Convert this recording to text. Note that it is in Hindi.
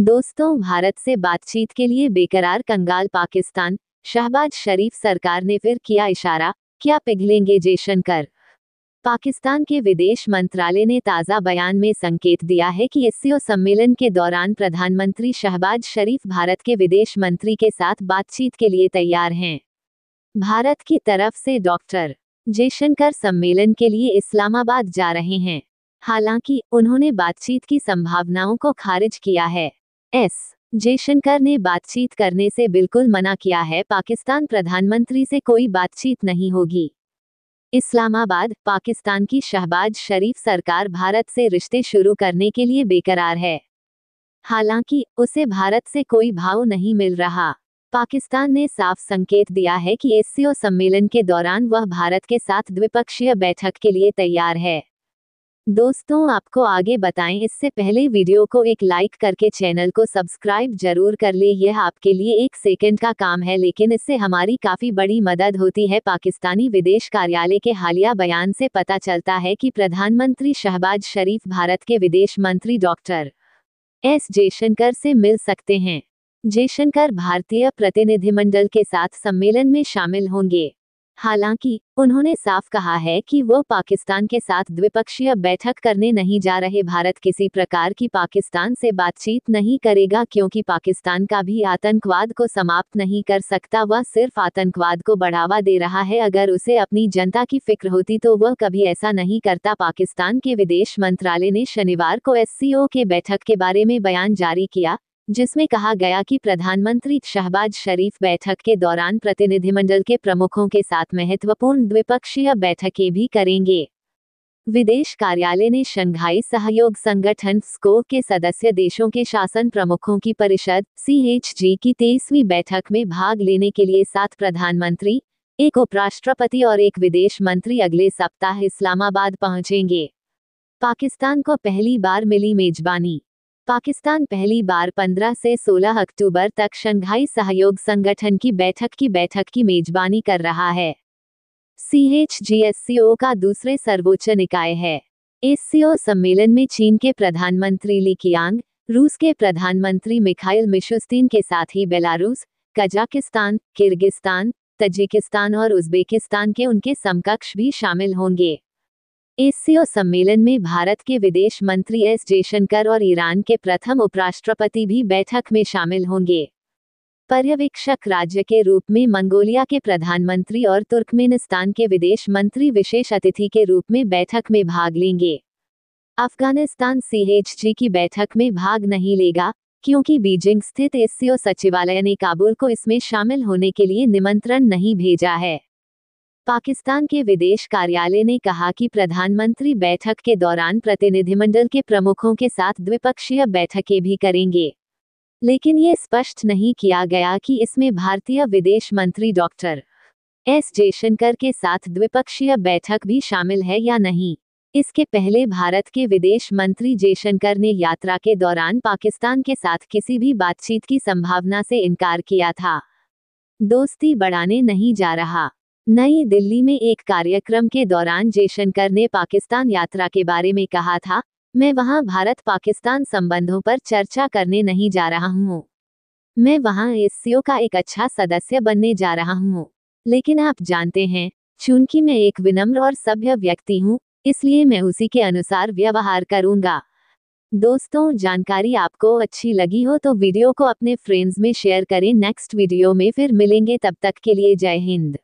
दोस्तों भारत से बातचीत के लिए बेकरार कंगाल पाकिस्तान शहबाज शरीफ सरकार ने फिर किया इशारा क्या पिघलेंगे जयशंकर पाकिस्तान के विदेश मंत्रालय ने ताज़ा बयान में संकेत दिया है कि एस सम्मेलन के दौरान प्रधानमंत्री शहबाज शरीफ भारत के विदेश मंत्री के साथ बातचीत के लिए तैयार हैं भारत की तरफ से डॉक्टर जयशंकर सम्मेलन के लिए इस्लामाबाद जा रहे हैं हालांकि उन्होंने बातचीत की संभावनाओं को खारिज किया है एस जयशंकर ने बातचीत करने से बिल्कुल मना किया है पाकिस्तान प्रधानमंत्री से कोई बातचीत नहीं होगी इस्लामाबाद पाकिस्तान की शहबाज शरीफ सरकार भारत से रिश्ते शुरू करने के लिए बेकरार है हालांकि उसे भारत से कोई भाव नहीं मिल रहा पाकिस्तान ने साफ संकेत दिया है कि एससीओ सम्मेलन के दौरान वह भारत के साथ द्विपक्षीय बैठक के लिए तैयार है दोस्तों आपको आगे बताएं इससे पहले वीडियो को एक लाइक करके चैनल को सब्सक्राइब जरूर कर ले यह आपके लिए एक सेकंड का काम है लेकिन इससे हमारी काफी बड़ी मदद होती है पाकिस्तानी विदेश कार्यालय के हालिया बयान से पता चलता है कि प्रधानमंत्री शहबाज शरीफ भारत के विदेश मंत्री डॉक्टर एस जयशंकर से मिल सकते हैं जयशंकर भारतीय प्रतिनिधिमंडल के साथ सम्मेलन में शामिल होंगे हालांकि उन्होंने साफ कहा है कि वो पाकिस्तान के साथ द्विपक्षीय बैठक करने नहीं जा रहे भारत किसी प्रकार की पाकिस्तान से बातचीत नहीं करेगा क्योंकि पाकिस्तान का भी आतंकवाद को समाप्त नहीं कर सकता वह सिर्फ आतंकवाद को बढ़ावा दे रहा है अगर उसे अपनी जनता की फिक्र होती तो वह कभी ऐसा नहीं करता पाकिस्तान के विदेश मंत्रालय ने शनिवार को एस के बैठक के बारे में बयान जारी किया जिसमें कहा गया कि प्रधानमंत्री शहबाज शरीफ बैठक के दौरान प्रतिनिधिमंडल के प्रमुखों के साथ महत्वपूर्ण द्विपक्षीय बैठकें भी करेंगे विदेश कार्यालय ने शंघाई सहयोग संगठन स्को के सदस्य देशों के शासन प्रमुखों की परिषद सी की तेईसवीं बैठक में भाग लेने के लिए सात प्रधानमंत्री एक उपराष्ट्रपति और एक विदेश मंत्री अगले सप्ताह इस्लामाबाद पहुंचेंगे पाकिस्तान को पहली बार मिली मेजबानी पाकिस्तान पहली बार 15 से 16 अक्टूबर तक शंघाई सहयोग संगठन की बैठक की बैठक की मेजबानी कर रहा है सीएचजीएससीओ का दूसरे सर्वोच्च निकाय है इस ओ सम्मेलन में चीन के प्रधानमंत्री ली कियांग रूस के प्रधानमंत्री मिखाइल मिशुस्तीन के साथ ही बेलारूस कजाकिस्तान किर्गिस्तान तजिकिस्तान और उज्बेकिस्तान के उनके समकक्ष भी शामिल होंगे इस सम्मेलन में भारत के विदेश मंत्री एस जयशंकर और ईरान के प्रथम उपराष्ट्रपति भी बैठक में शामिल होंगे पर्यवेक्षक राज्य के रूप में मंगोलिया के प्रधानमंत्री और तुर्कमेनिस्तान के विदेश मंत्री विशेष अतिथि के रूप में बैठक में भाग लेंगे अफगानिस्तान सीएचजी की बैठक में भाग नहीं लेगा क्योंकि बीजिंग स्थित एससीओ सचिवालय ने काबुल को इसमें शामिल होने के लिए निमंत्रण नहीं भेजा है पाकिस्तान के विदेश कार्यालय ने कहा कि प्रधानमंत्री बैठक के दौरान प्रतिनिधिमंडल के प्रमुखों के साथ द्विपक्षीय बैठकें भी करेंगे लेकिन ये स्पष्ट नहीं किया गया कि इसमें भारतीय विदेश मंत्री डॉक्टर एस जयशंकर के साथ द्विपक्षीय बैठक भी शामिल है या नहीं इसके पहले भारत के विदेश मंत्री जयशंकर ने यात्रा के दौरान पाकिस्तान के साथ किसी भी बातचीत की संभावना से इनकार किया था दोस्ती बढ़ाने नहीं जा रहा नई दिल्ली में एक कार्यक्रम के दौरान जयशंकर ने पाकिस्तान यात्रा के बारे में कहा था मैं वहां भारत पाकिस्तान संबंधों पर चर्चा करने नहीं जा रहा हूं मैं वहां एस का एक अच्छा सदस्य बनने जा रहा हूं लेकिन आप जानते हैं चूंकि मैं एक विनम्र और सभ्य व्यक्ति हूं इसलिए मैं उसी के अनुसार व्यवहार करूंगा दोस्तों जानकारी आपको अच्छी लगी हो तो वीडियो को अपने फ्रेंड्स में शेयर करें नेक्स्ट वीडियो में फिर मिलेंगे तब तक के लिए जय हिंद